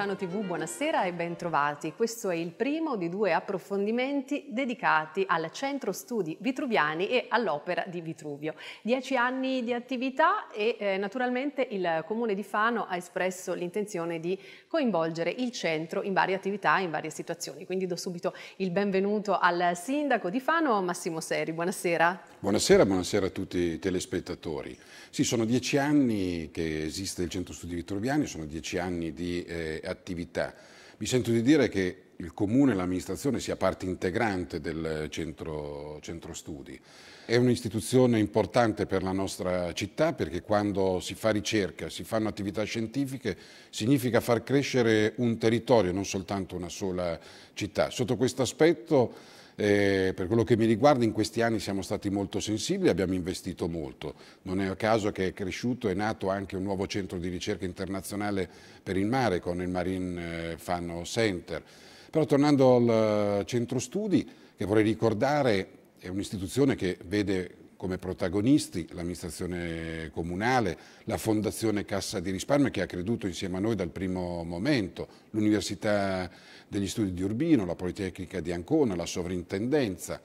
Stefano TV, buonasera e bentrovati. Questo è il primo di due approfondimenti dedicati al Centro Studi Vitruviani e all'opera di Vitruvio. Dieci anni di attività e eh, naturalmente il Comune di Fano ha espresso l'intenzione di coinvolgere il centro in varie attività, in varie situazioni. Quindi do subito il benvenuto al Sindaco di Fano, Massimo Seri. Buonasera. Buonasera, buonasera a tutti i telespettatori. Sì, sono dieci anni che esiste il Centro Studi Vitruviani, sono dieci anni di eh, attività. Mi sento di dire che il comune e l'amministrazione sia parte integrante del centro, centro studi. È un'istituzione importante per la nostra città perché quando si fa ricerca, si fanno attività scientifiche, significa far crescere un territorio, non soltanto una sola città. Sotto questo aspetto eh, per quello che mi riguarda in questi anni siamo stati molto sensibili, abbiamo investito molto. Non è a caso che è cresciuto e nato anche un nuovo centro di ricerca internazionale per il mare con il Marine eh, Fano Center. Però tornando al eh, centro studi, che vorrei ricordare, è un'istituzione che vede come protagonisti l'amministrazione comunale, la Fondazione Cassa di Risparmio che ha creduto insieme a noi dal primo momento, l'Università degli Studi di Urbino, la Politecnica di Ancona, la Sovrintendenza.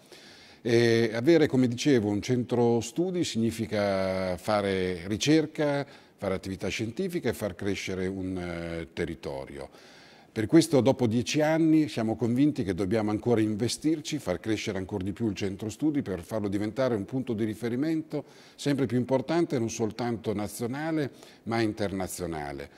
E avere, come dicevo, un centro studi significa fare ricerca, fare attività scientifica e far crescere un eh, territorio. Per questo dopo dieci anni siamo convinti che dobbiamo ancora investirci, far crescere ancora di più il centro studi per farlo diventare un punto di riferimento sempre più importante non soltanto nazionale ma internazionale.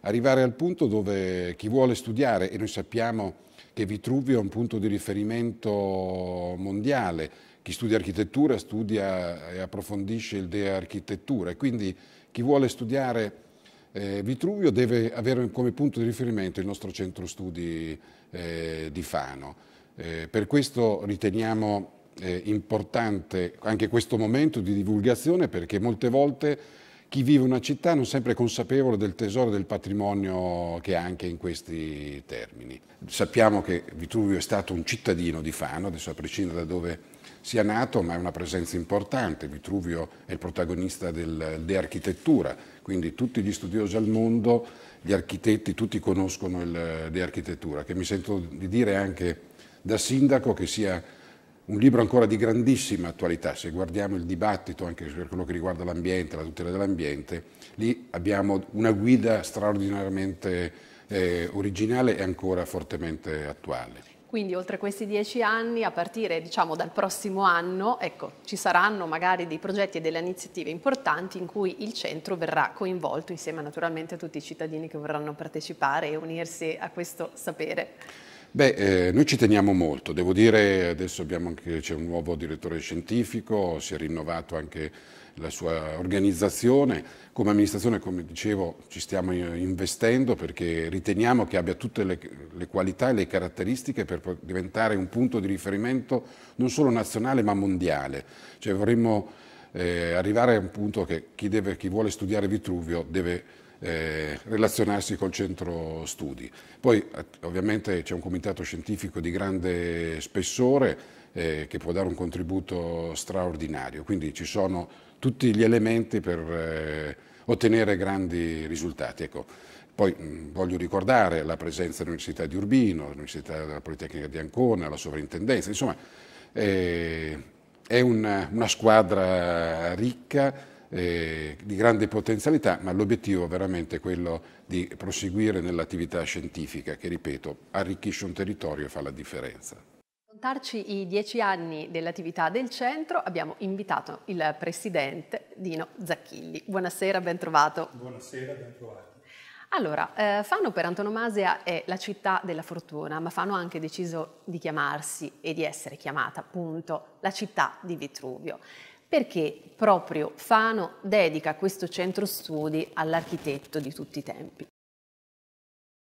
Arrivare al punto dove chi vuole studiare, e noi sappiamo che Vitruvio è un punto di riferimento mondiale, chi studia architettura studia e approfondisce il De Architettura e quindi chi vuole studiare eh, Vitruvio deve avere come punto di riferimento il nostro centro studi eh, di Fano. Eh, per questo riteniamo eh, importante anche questo momento di divulgazione perché molte volte chi vive una città non sempre è consapevole del tesoro e del patrimonio che ha anche in questi termini. Sappiamo che Vitruvio è stato un cittadino di Fano, adesso a prescindere da dove sia nato, ma è una presenza importante. Vitruvio è il protagonista del, dell'architettura quindi tutti gli studiosi al mondo, gli architetti, tutti conoscono l'architettura, eh, che mi sento di dire anche da sindaco che sia un libro ancora di grandissima attualità, se guardiamo il dibattito anche per quello che riguarda l'ambiente, la tutela dell'ambiente, lì abbiamo una guida straordinariamente eh, originale e ancora fortemente attuale. Quindi oltre questi dieci anni, a partire diciamo, dal prossimo anno, ecco, ci saranno magari dei progetti e delle iniziative importanti in cui il centro verrà coinvolto insieme naturalmente a tutti i cittadini che vorranno partecipare e unirsi a questo sapere. Beh, eh, noi ci teniamo molto, devo dire adesso c'è un nuovo direttore scientifico, si è rinnovato anche la sua organizzazione. Come amministrazione, come dicevo, ci stiamo investendo perché riteniamo che abbia tutte le, le qualità e le caratteristiche per diventare un punto di riferimento non solo nazionale ma mondiale. Cioè vorremmo eh, arrivare a un punto che chi, deve, chi vuole studiare Vitruvio deve eh, relazionarsi col centro studi. Poi ovviamente c'è un comitato scientifico di grande spessore eh, che può dare un contributo straordinario, quindi ci sono tutti gli elementi per eh, ottenere grandi risultati. Ecco, poi mh, voglio ricordare la presenza dell'Università di Urbino, dell'Università della Politecnica di Ancona, la sovrintendenza, insomma eh, è una, una, squadra ricca, eh, di grande potenzialità, ma l'obiettivo veramente è quello di proseguire nell'attività scientifica che, ripeto, arricchisce un territorio e fa la differenza raccontarci i dieci anni dell'attività del centro abbiamo invitato il presidente Dino Zacchilli. Buonasera, ben trovato. Buonasera, ben trovato. Allora, eh, Fano per antonomasia è la città della fortuna, ma Fano ha anche deciso di chiamarsi e di essere chiamata appunto la città di Vitruvio, perché proprio Fano dedica questo centro studi all'architetto di tutti i tempi,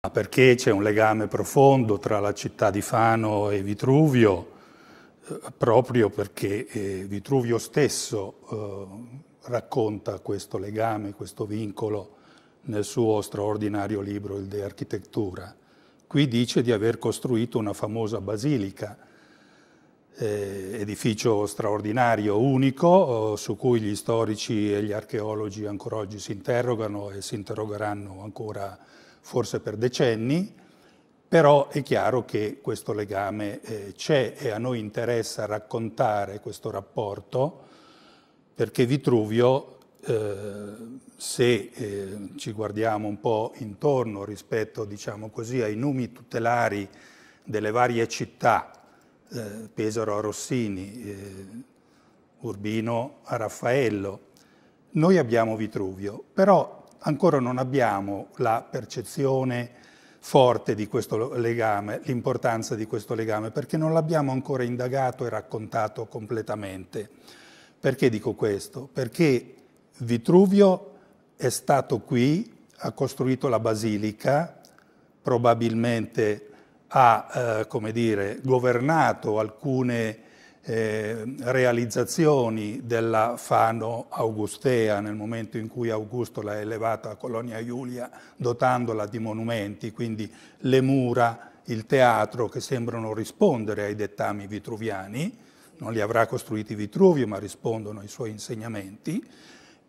perché c'è un legame profondo tra la città di Fano e Vitruvio, eh, proprio perché eh, Vitruvio stesso eh, racconta questo legame, questo vincolo nel suo straordinario libro Il De Architettura. Qui dice di aver costruito una famosa basilica, eh, edificio straordinario, unico, su cui gli storici e gli archeologi ancora oggi si interrogano e si interrogeranno ancora più forse per decenni, però è chiaro che questo legame eh, c'è e a noi interessa raccontare questo rapporto perché Vitruvio, eh, se eh, ci guardiamo un po' intorno rispetto diciamo così, ai numi tutelari delle varie città, eh, Pesaro a Rossini, eh, Urbino a Raffaello, noi abbiamo Vitruvio, però ancora non abbiamo la percezione forte di questo legame, l'importanza di questo legame, perché non l'abbiamo ancora indagato e raccontato completamente. Perché dico questo? Perché Vitruvio è stato qui, ha costruito la basilica, probabilmente ha eh, dire, governato alcune eh, realizzazioni della Fano Augustea nel momento in cui Augusto l'ha elevata a Colonia Iulia dotandola di monumenti, quindi le mura, il teatro che sembrano rispondere ai dettami vitruviani, non li avrà costruiti Vitruvio ma rispondono ai suoi insegnamenti,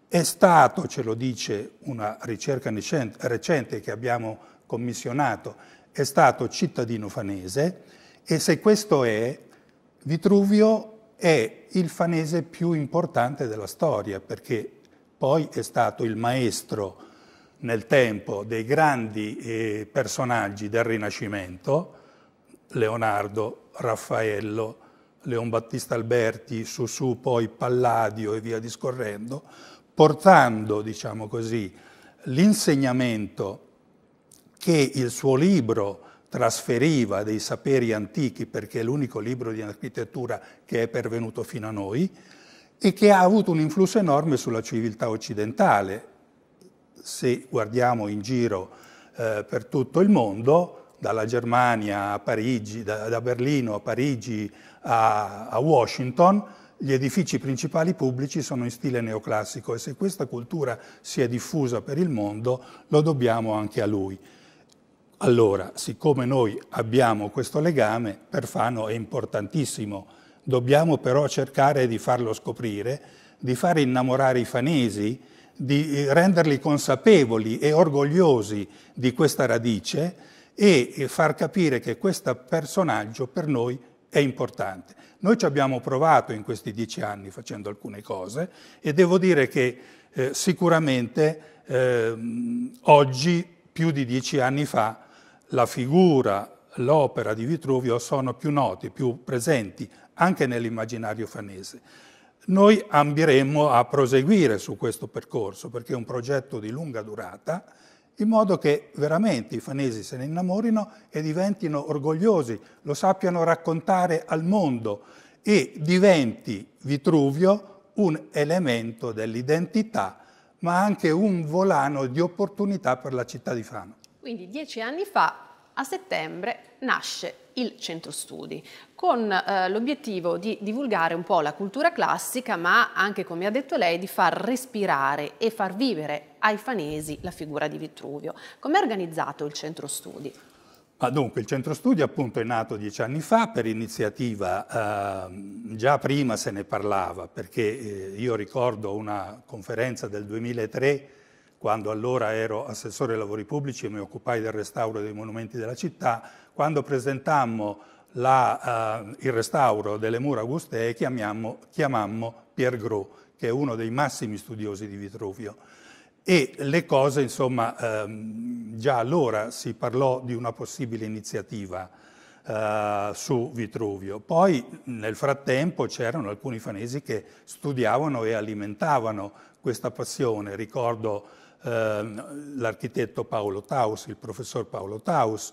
è stato, ce lo dice una ricerca recente che abbiamo commissionato, è stato cittadino fanese e se questo è, Vitruvio è il fanese più importante della storia perché poi è stato il maestro nel tempo dei grandi eh, personaggi del Rinascimento, Leonardo, Raffaello, Leon Battista Alberti, Susù, poi Palladio e via discorrendo, portando, diciamo così, l'insegnamento che il suo libro trasferiva dei saperi antichi perché è l'unico libro di architettura che è pervenuto fino a noi e che ha avuto un influsso enorme sulla civiltà occidentale. Se guardiamo in giro eh, per tutto il mondo, dalla Germania a Parigi, da, da Berlino a Parigi a, a Washington, gli edifici principali pubblici sono in stile neoclassico e se questa cultura si è diffusa per il mondo lo dobbiamo anche a lui. Allora, siccome noi abbiamo questo legame, per Fano è importantissimo, dobbiamo però cercare di farlo scoprire, di far innamorare i fanesi, di eh, renderli consapevoli e orgogliosi di questa radice e eh, far capire che questo personaggio per noi è importante. Noi ci abbiamo provato in questi dieci anni facendo alcune cose e devo dire che eh, sicuramente eh, oggi, più di dieci anni fa, la figura, l'opera di Vitruvio sono più noti, più presenti anche nell'immaginario fanese. Noi ambiremmo a proseguire su questo percorso perché è un progetto di lunga durata, in modo che veramente i fanesi se ne innamorino e diventino orgogliosi, lo sappiano raccontare al mondo e diventi Vitruvio un elemento dell'identità, ma anche un volano di opportunità per la città di Fano. Quindi dieci anni fa, a settembre, nasce il centro studi con eh, l'obiettivo di divulgare un po' la cultura classica ma anche come ha detto lei di far respirare e far vivere ai fanesi la figura di Vitruvio. Com'è organizzato il centro studi? Ah, dunque, il centro studi appunto è nato dieci anni fa per iniziativa, eh, già prima se ne parlava perché eh, io ricordo una conferenza del 2003 quando allora ero assessore ai lavori pubblici e mi occupai del restauro dei monumenti della città, quando presentammo la, uh, il restauro delle mura augustee chiamammo Pierre Gros, che è uno dei massimi studiosi di Vitruvio. E le cose, insomma, ehm, già allora si parlò di una possibile iniziativa eh, su Vitruvio. Poi nel frattempo c'erano alcuni fanesi che studiavano e alimentavano questa passione. Ricordo Ehm, l'architetto Paolo Taus, il professor Paolo Taus,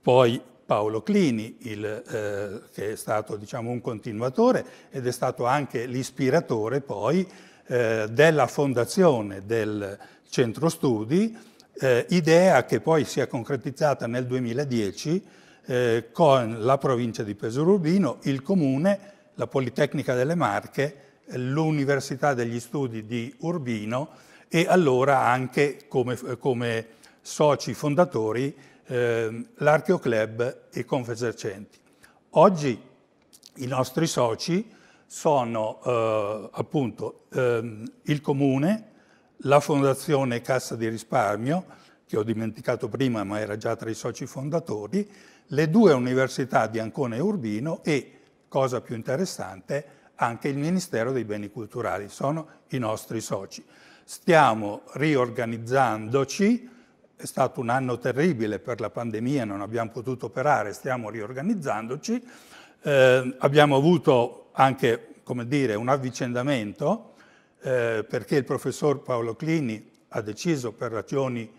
poi Paolo Clini, il, eh, che è stato diciamo, un continuatore ed è stato anche l'ispiratore poi eh, della fondazione del centro studi, eh, idea che poi si è concretizzata nel 2010 eh, con la provincia di Pesaro Urbino, il comune, la Politecnica delle Marche, l'Università degli Studi di Urbino, e allora anche come, eh, come soci fondatori eh, l'Archeo e Confesercenti. Oggi i nostri soci sono eh, appunto ehm, il Comune, la Fondazione Cassa di Risparmio, che ho dimenticato prima ma era già tra i soci fondatori, le due università di Ancona e Urbino e, cosa più interessante, anche il Ministero dei Beni Culturali, sono i nostri soci stiamo riorganizzandoci, è stato un anno terribile per la pandemia, non abbiamo potuto operare, stiamo riorganizzandoci, eh, abbiamo avuto anche dire, un avvicendamento eh, perché il professor Paolo Clini ha deciso per ragioni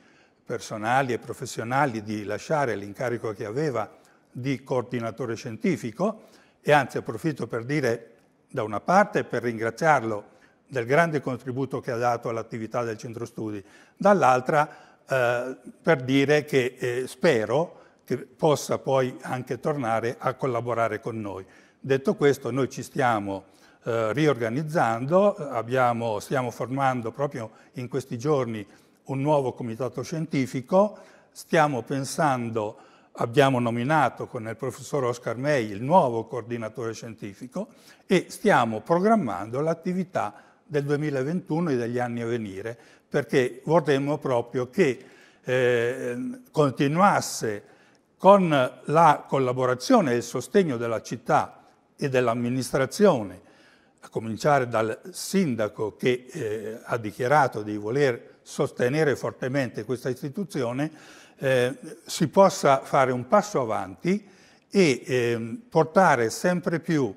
personali e professionali di lasciare l'incarico che aveva di coordinatore scientifico e anzi approfitto per dire da una parte per ringraziarlo del grande contributo che ha dato all'attività del centro studi, dall'altra eh, per dire che eh, spero che possa poi anche tornare a collaborare con noi. Detto questo, noi ci stiamo eh, riorganizzando, abbiamo, stiamo formando proprio in questi giorni un nuovo comitato scientifico, stiamo pensando, abbiamo nominato con il professor Oscar May il nuovo coordinatore scientifico e stiamo programmando l'attività del 2021 e degli anni a venire, perché vorremmo proprio che eh, continuasse con la collaborazione e il sostegno della città e dell'amministrazione, a cominciare dal sindaco che eh, ha dichiarato di voler sostenere fortemente questa istituzione, eh, si possa fare un passo avanti e ehm, portare sempre più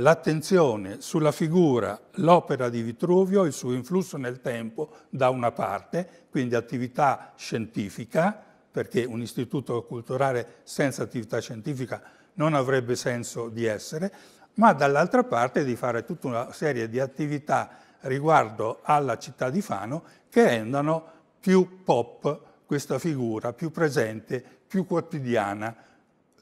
l'attenzione sulla figura, l'opera di Vitruvio, il suo influsso nel tempo da una parte, quindi attività scientifica, perché un istituto culturale senza attività scientifica non avrebbe senso di essere, ma dall'altra parte di fare tutta una serie di attività riguardo alla città di Fano che rendano più pop questa figura, più presente, più quotidiana,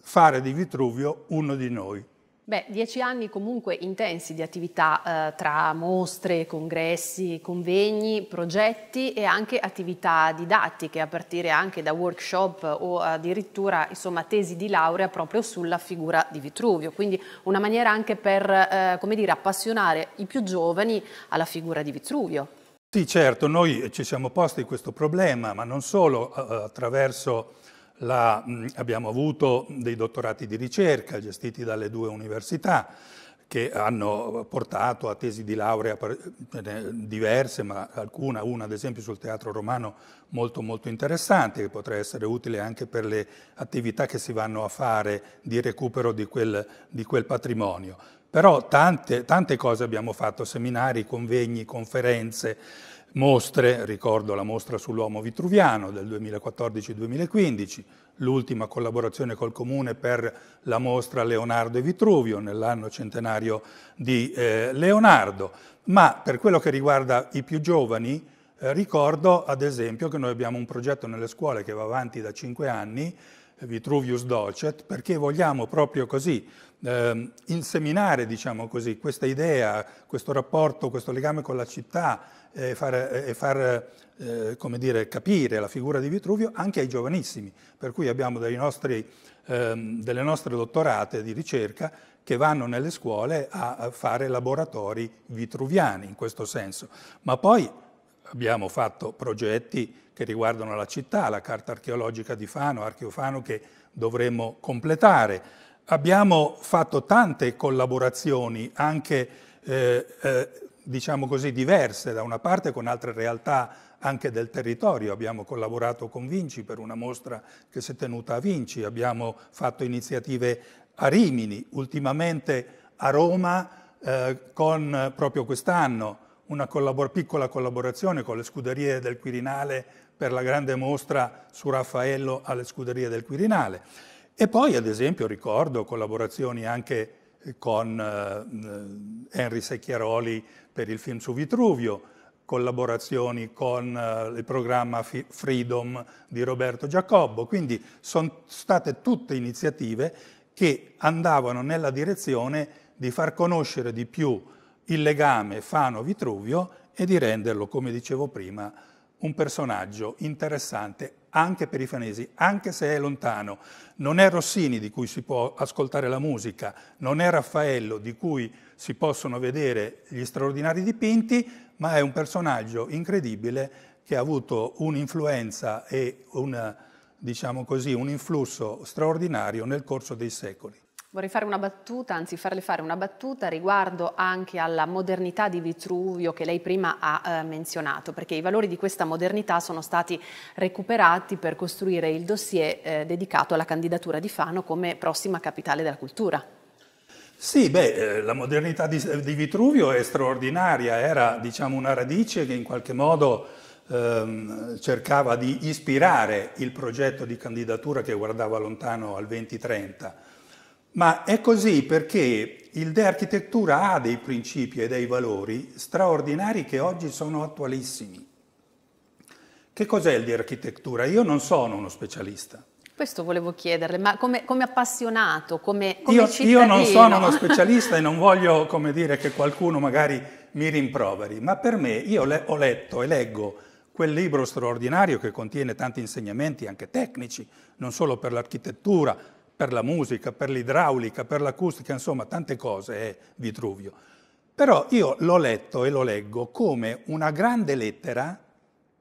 fare di Vitruvio uno di noi. Beh, dieci anni comunque intensi di attività eh, tra mostre, congressi, convegni, progetti e anche attività didattiche, a partire anche da workshop o addirittura insomma, tesi di laurea proprio sulla figura di Vitruvio. Quindi una maniera anche per eh, come dire, appassionare i più giovani alla figura di Vitruvio. Sì, certo, noi ci siamo posti questo problema, ma non solo eh, attraverso la, abbiamo avuto dei dottorati di ricerca gestiti dalle due università che hanno portato a tesi di laurea eh, diverse, ma alcuna, una ad esempio sul teatro romano, molto molto interessante, che potrà essere utile anche per le attività che si vanno a fare di recupero di quel, di quel patrimonio. Però tante, tante cose abbiamo fatto, seminari, convegni, conferenze, mostre, ricordo la mostra sull'uomo vitruviano del 2014-2015, l'ultima collaborazione col Comune per la mostra Leonardo e Vitruvio nell'anno centenario di eh, Leonardo, ma per quello che riguarda i più giovani eh, ricordo ad esempio che noi abbiamo un progetto nelle scuole che va avanti da cinque anni, Vitruvius Docet, perché vogliamo proprio così eh, inseminare diciamo così, questa idea, questo rapporto, questo legame con la città eh, eh, e eh, far, eh, far dire, capire la figura di Vitruvio anche ai giovanissimi, per cui abbiamo nostri, ehm, delle nostre dottorate di ricerca che vanno nelle scuole a fare laboratori vitruviani in questo senso. Ma poi abbiamo fatto progetti che riguardano la città, la carta archeologica di Fano, Archeofano che dovremmo completare. Abbiamo fatto tante collaborazioni, anche eh, eh, diciamo così, diverse da una parte con altre realtà anche del territorio. Abbiamo collaborato con Vinci per una mostra che si è tenuta a Vinci, abbiamo fatto iniziative a Rimini, ultimamente a Roma eh, con proprio quest'anno una collabor piccola collaborazione con le scuderie del Quirinale per la grande mostra su Raffaello alle scuderie del Quirinale. E poi, ad esempio, ricordo collaborazioni anche eh, con eh, Henry Secchiaroli per il film su Vitruvio, collaborazioni con eh, il programma Freedom di Roberto Giacobbo. Quindi sono state tutte iniziative che andavano nella direzione di far conoscere di più il legame Fano-Vitruvio e di renderlo, come dicevo prima, un personaggio interessante anche per i fanesi, anche se è lontano. Non è Rossini di cui si può ascoltare la musica, non è Raffaello di cui si possono vedere gli straordinari dipinti, ma è un personaggio incredibile che ha avuto un'influenza e una, diciamo così, un influsso straordinario nel corso dei secoli. Vorrei fare una battuta, anzi farle fare una battuta riguardo anche alla modernità di Vitruvio che lei prima ha eh, menzionato, perché i valori di questa modernità sono stati recuperati per costruire il dossier eh, dedicato alla candidatura di Fano come prossima capitale della cultura. Sì, beh, eh, la modernità di, di Vitruvio è straordinaria, era diciamo, una radice che in qualche modo ehm, cercava di ispirare il progetto di candidatura che guardava lontano al 2030 ma è così perché il De Architettura ha dei principi e dei valori straordinari che oggi sono attualissimi. Che cos'è il De Architettura? Io non sono uno specialista. Questo volevo chiederle, ma come, come appassionato, come, come io, cittadino? Io non sono uno specialista e non voglio, come dire, che qualcuno magari mi rimproveri, ma per me, io le, ho letto e leggo quel libro straordinario che contiene tanti insegnamenti anche tecnici, non solo per l'architettura, per la musica, per l'idraulica, per l'acustica, insomma tante cose è eh, Vitruvio. Però io l'ho letto e lo leggo come una grande lettera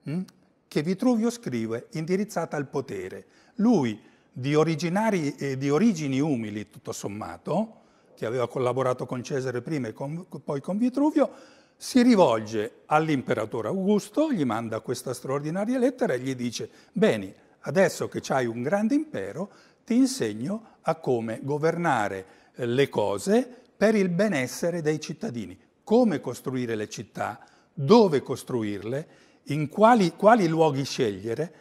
hm, che Vitruvio scrive indirizzata al potere. Lui, di, eh, di, origini umili tutto sommato, che aveva collaborato con Cesare prima e con, poi con Vitruvio, si rivolge all'imperatore Augusto, gli manda questa straordinaria lettera e gli dice, bene, adesso che hai un grande impero, ti insegno a come governare eh, le cose per il benessere dei cittadini, come costruire le città, dove costruirle, in quali, quali luoghi scegliere,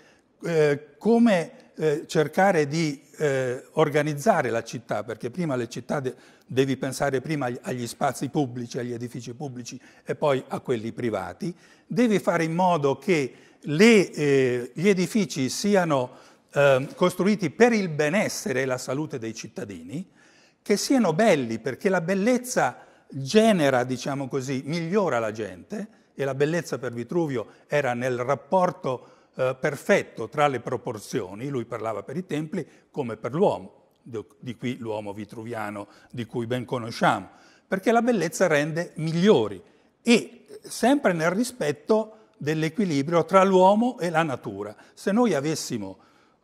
eh, come eh, cercare di eh, organizzare la città, perché prima le città de- devi pensare prima agli, agli spazi pubblici, agli edifici pubblici e poi a quelli privati, devi fare in modo che le, eh, gli edifici siano eh, costruiti per il benessere e la salute dei cittadini, che siano belli perché la bellezza genera, diciamo così, migliora la gente e la bellezza per Vitruvio era nel rapporto eh, perfetto tra le proporzioni, lui parlava per i templi come per l'uomo, di qui l'uomo vitruviano di cui ben conosciamo, perché la bellezza rende migliori e sempre nel rispetto dell'equilibrio tra l'uomo e la natura. Se noi avessimo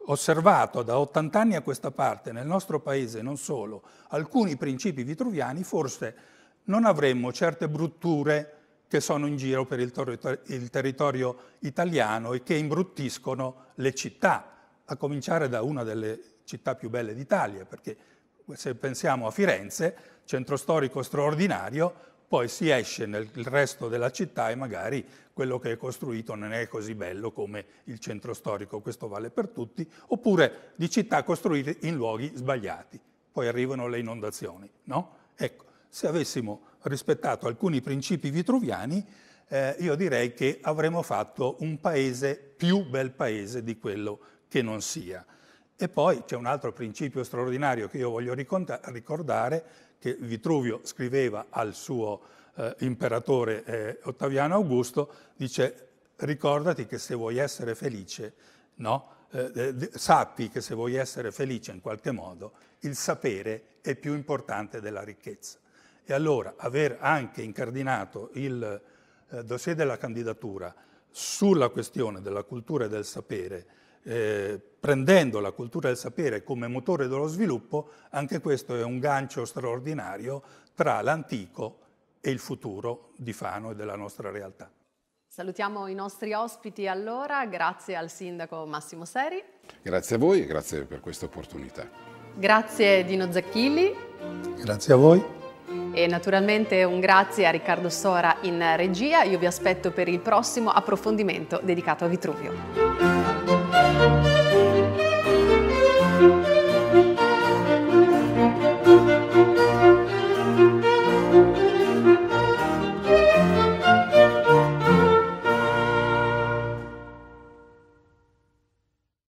osservato da 80 anni a questa parte nel nostro paese, non solo, alcuni principi vitruviani, forse non avremmo certe brutture che sono in giro per il, ter il territorio italiano e che imbruttiscono le città, a cominciare da una delle città più belle d'Italia, perché se pensiamo a Firenze, centro storico straordinario, poi si esce nel resto della città e magari quello che è costruito non è così bello come il centro storico, questo vale per tutti, oppure di città costruite in luoghi sbagliati. Poi arrivano le inondazioni, no? Ecco, se avessimo rispettato alcuni principi vitruviani, eh, io direi che avremmo fatto un paese più bel paese di quello che non sia. E poi c'è un altro principio straordinario che io voglio ricordare, che Vitruvio scriveva al suo eh, imperatore eh, Ottaviano Augusto, dice ricordati che se vuoi essere felice, no? eh, sappi che se vuoi essere felice in qualche modo, il sapere è più importante della ricchezza. E allora aver anche incardinato il eh, dossier della candidatura sulla questione della cultura e del sapere, eh, prendendo la cultura del sapere come motore dello sviluppo, anche questo è un gancio straordinario tra l'antico e il futuro di Fano e della nostra realtà. Salutiamo i nostri ospiti allora, grazie al sindaco Massimo Seri. Grazie a voi e grazie per questa opportunità. Grazie Dino Zacchilli. Grazie a voi. E naturalmente un grazie a Riccardo Sora in regia. Io vi aspetto per il prossimo approfondimento dedicato a Vitruvio.